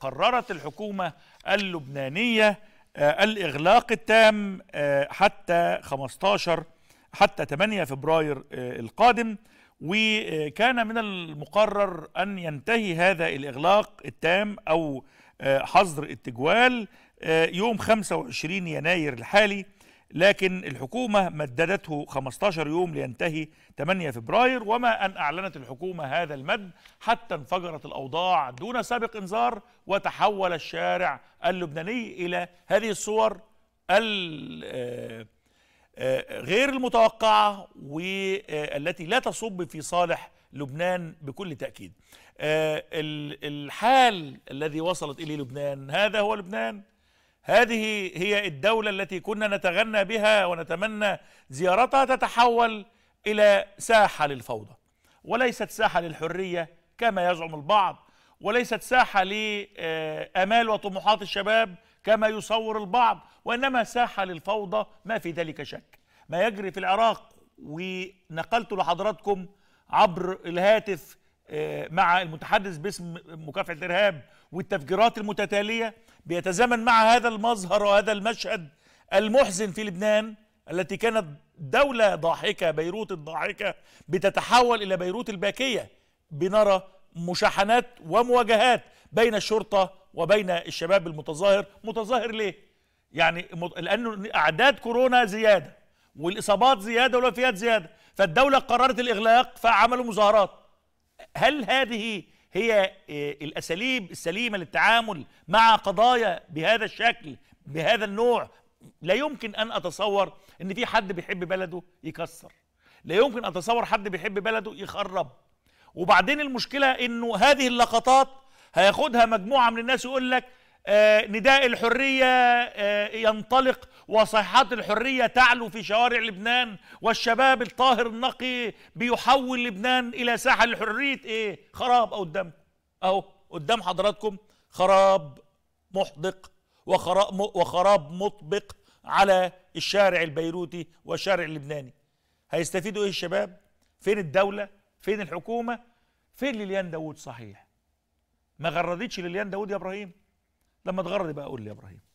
قررت الحكومة اللبنانية آه، الإغلاق التام آه، حتى 15 حتى 8 فبراير آه، القادم وكان من المقرر أن ينتهي هذا الإغلاق التام أو حظر التجوال يوم 25 يناير الحالي لكن الحكومة مددته 15 يوم لينتهي 8 فبراير وما أن أعلنت الحكومة هذا المد حتى انفجرت الأوضاع دون سابق إنذار وتحول الشارع اللبناني إلى هذه الصور آه، آه، غير المتوقعة والتي لا تصب في صالح لبنان بكل تأكيد آه، الحال الذي وصلت إليه لبنان هذا هو لبنان هذه هي الدولة التي كنا نتغنى بها ونتمنى زيارتها تتحول إلى ساحة للفوضى وليست ساحة للحرية كما يزعم البعض وليست ساحة لآمال وطموحات الشباب كما يصور البعض وإنما ساحة للفوضى ما في ذلك شك ما يجري في العراق ونقلت لحضراتكم عبر الهاتف آه، مع المتحدث باسم مكافحه الارهاب والتفجيرات المتتاليه بيتزامن مع هذا المظهر وهذا المشهد المحزن في لبنان التي كانت دوله ضاحكه بيروت الضاحكه بتتحول الى بيروت الباكيه بنرى مشاحنات ومواجهات بين الشرطه وبين الشباب المتظاهر متظاهر ليه يعني لانه اعداد كورونا زياده والاصابات زياده والوفيات زياده فالدوله قررت الاغلاق فعملوا مظاهرات هل هذه هي آه، الأساليب السليمة للتعامل مع قضايا بهذا الشكل بهذا النوع لا يمكن أن أتصور أن في حد بيحب بلده يكسر لا يمكن أتصور حد بيحب بلده يخرب وبعدين المشكلة أنه هذه اللقطات هياخدها مجموعة من الناس يقول لك آه، نداء الحرية آه، ينطلق وصيحات الحرية تعلو في شوارع لبنان والشباب الطاهر النقي بيحول لبنان إلى ساحة لحرية إيه؟ خراب أو قدام أهو قدام حضراتكم خراب محدق وخراب, وخراب مطبق على الشارع البيروتي والشارع اللبناني هيستفيدوا إيه الشباب؟ فين الدولة؟ فين الحكومة؟ فين ليليان داوود صحيح؟ ما غردتش ليليان داوود يا إبراهيم لما تغرد بقى قول لي يا ابراهيم